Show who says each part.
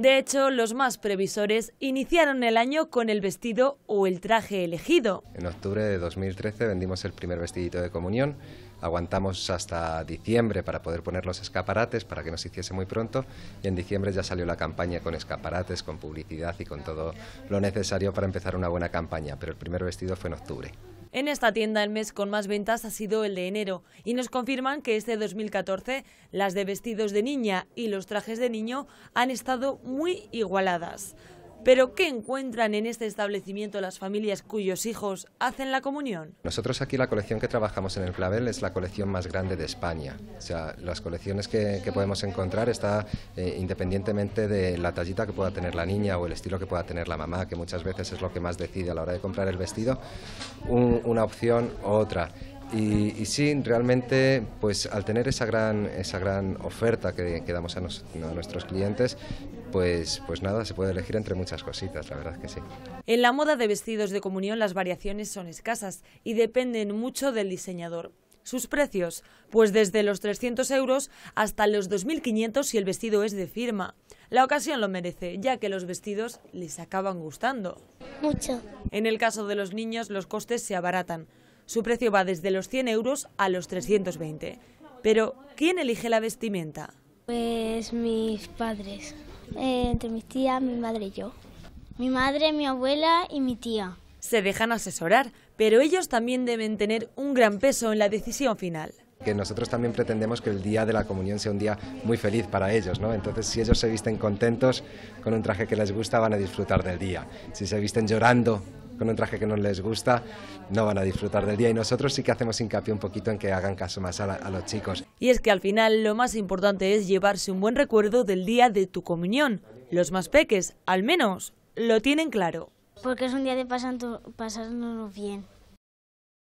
Speaker 1: De hecho, los más previsores iniciaron el año con el vestido o el traje elegido.
Speaker 2: En octubre de 2013 vendimos el primer vestidito de comunión, aguantamos hasta diciembre para poder poner los escaparates para que nos hiciese muy pronto y en diciembre ya salió la campaña con escaparates, con publicidad y con todo lo necesario para empezar una buena campaña, pero el primer vestido fue en octubre.
Speaker 1: En esta tienda el mes con más ventas ha sido el de enero y nos confirman que este 2014 las de vestidos de niña y los trajes de niño han estado muy igualadas. Pero ¿qué encuentran en este establecimiento las familias cuyos hijos hacen la comunión?
Speaker 2: Nosotros aquí la colección que trabajamos en el Clavel es la colección más grande de España. O sea, las colecciones que, podemos encontrar está eh, independientemente de la tallita que pueda tener la niña o el estilo que pueda tener la mamá, que muchas veces es lo que más decide a la hora de comprar el vestido, una opción u otra. Y, sí, realmente, pues al tener esa gran, oferta que, damos a, nuestros clientes, pues, pues nada, se puede elegir entre muchas cositas, la verdad que sí.
Speaker 1: En la moda de vestidos de comunión las variaciones son escasas y dependen mucho del diseñador. Sus precios, pues desde los 300 euros hasta los 2.500 si el vestido es de firma. La ocasión lo merece, ya que los vestidos les acaban gustando. Mucho. En el caso de los niños, los costes se abaratan, su precio va desde los 100 euros a los 320. Pero, ¿quién elige la vestimenta? Pues mis padres, eh, entre mis tías, mi madre y yo. Mi madre, mi abuela y mi tía. Se dejan asesorar, pero ellos también deben tener un gran peso en la decisión final
Speaker 2: que nosotros también pretendemos que el día de la comunión sea un día muy feliz para ellos, ¿no? Entonces, si ellos se visten contentos con un traje que les gusta, van a disfrutar del día. Si se visten llorando con un traje que no les gusta, no van a disfrutar del día. Y nosotros sí que hacemos hincapié un poquito en que hagan caso más a, los chicos.
Speaker 1: Y es que al final lo más importante es llevarse un buen recuerdo del día de tu comunión. Los más peques, al menos, lo tienen claro. Porque es un día de pasando, bien.